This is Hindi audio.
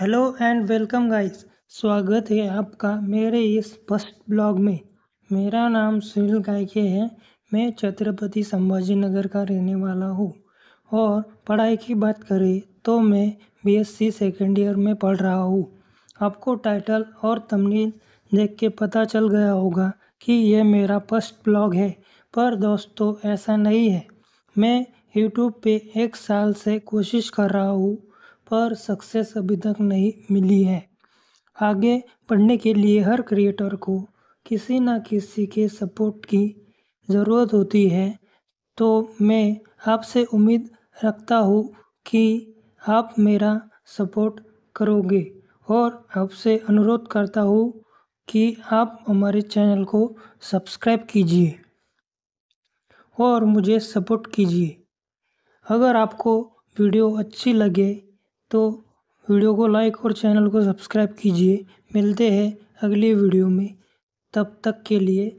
हेलो एंड वेलकम गाइस स्वागत है आपका मेरे इस फर्स्ट ब्लॉग में मेरा नाम सुनील गायके है मैं छत्रपति संभाजी नगर का रहने वाला हूँ और पढ़ाई की बात करें तो मैं बीएससी सेकेंड ईयर में पढ़ रहा हूँ आपको टाइटल और तमनील देख के पता चल गया होगा कि यह मेरा फर्स्ट ब्लॉग है पर दोस्तों ऐसा नहीं है मैं यूट्यूब पे एक साल से कोशिश कर रहा हूँ पर सक्सेस अभी तक नहीं मिली है आगे पढ़ने के लिए हर क्रिएटर को किसी ना किसी के सपोर्ट की ज़रूरत होती है तो मैं आपसे उम्मीद रखता हूँ कि आप मेरा सपोर्ट करोगे और आपसे अनुरोध करता हूँ कि आप हमारे चैनल को सब्सक्राइब कीजिए और मुझे सपोर्ट कीजिए अगर आपको वीडियो अच्छी लगे तो वीडियो को लाइक और चैनल को सब्सक्राइब कीजिए मिलते हैं अगली वीडियो में तब तक के लिए